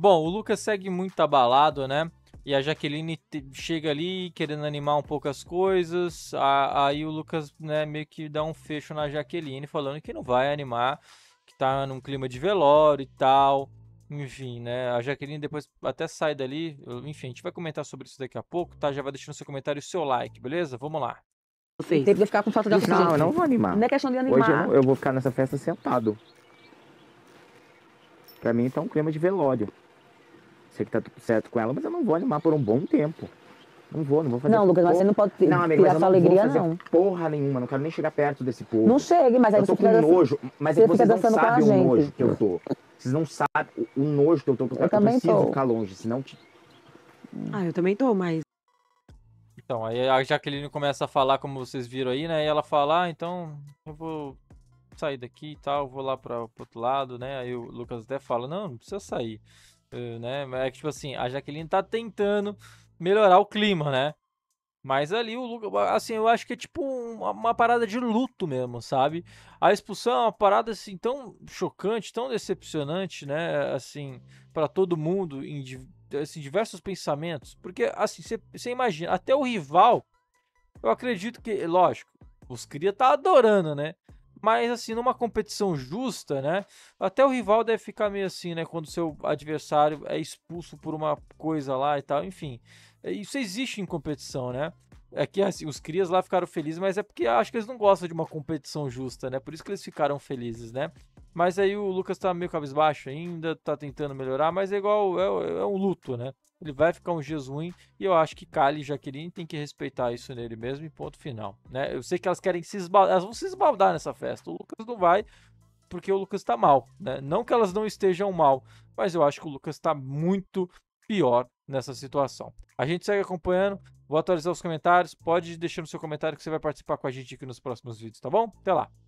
Bom, o Lucas segue muito abalado, né? E a Jaqueline chega ali querendo animar um pouco as coisas. A, aí o Lucas né, meio que dá um fecho na Jaqueline, falando que não vai animar, que tá num clima de velório e tal. Enfim, né? A Jaqueline depois até sai dali. Enfim, a gente vai comentar sobre isso daqui a pouco, tá? Já vai deixando seu comentário e seu like, beleza? Vamos lá. Tem que ficar com falta de oxigênio. Não, eu não vou animar. Não é questão de animar. Hoje eu, não, eu vou ficar nessa festa sentado. Pra mim tá um clima de velório que tá tudo certo com ela, mas eu não vou animar por um bom tempo. Não vou, não vou fazer. Não, Lucas, você não pode não, amigo, tirar sua alegria, não. Porra nenhuma, não quero nem chegar perto desse povo. Não chegue, mas aí eu tô você com nojo. Mas é que vocês não sabem o nojo que eu tô. Vocês não sabem o nojo que eu tô. Eu, eu preciso tô. ficar longe, senão. Ah, eu também tô, mas. Então, aí a Jaqueline começa a falar, como vocês viram aí, né? E ela fala, ah, então eu vou sair daqui e tal, vou lá para outro lado, né? Aí o Lucas até fala, não, não precisa sair. Eh, né? É que, tipo assim, a Jaqueline tá tentando melhorar o clima, né? Mas ali o Lucas, assim, eu acho que é tipo uma, uma, parada de luto mesmo, sabe? A expulsão é uma parada assim tão chocante, tão decepcionante, né? Assim, para todo mundo em assim, diversos pensamentos, porque assim, você imagina, até o rival, eu acredito que, lógico, os cria tá adorando, né? Mas, assim, numa competição justa, né? Até o rival deve ficar meio assim, né? Quando seu adversário é expulso por uma coisa lá e tal. Enfim, é, isso existe em competição, né? É que assim, os crias lá ficaram felizes, mas é porque acho que eles não gostam de uma competição justa, né? Por isso que eles ficaram felizes, né? Mas aí o Lucas tá meio cabisbaixo ainda, tá tentando melhorar, mas é igual, é, é um luto, né? Ele vai ficar um dias ruim e eu acho que Kali e Jaqueline tem que respeitar isso nele mesmo e ponto final, né? Eu sei que elas querem se esbaldar, elas vão se esbaldar nessa festa. O Lucas não vai porque o Lucas tá mal, né? Não que elas não estejam mal, mas eu acho que o Lucas tá muito pior nessa situação. A gente segue acompanhando, vou atualizar os comentários, pode deixar no seu comentário que você vai participar com a gente aqui nos próximos vídeos, tá bom? Até lá!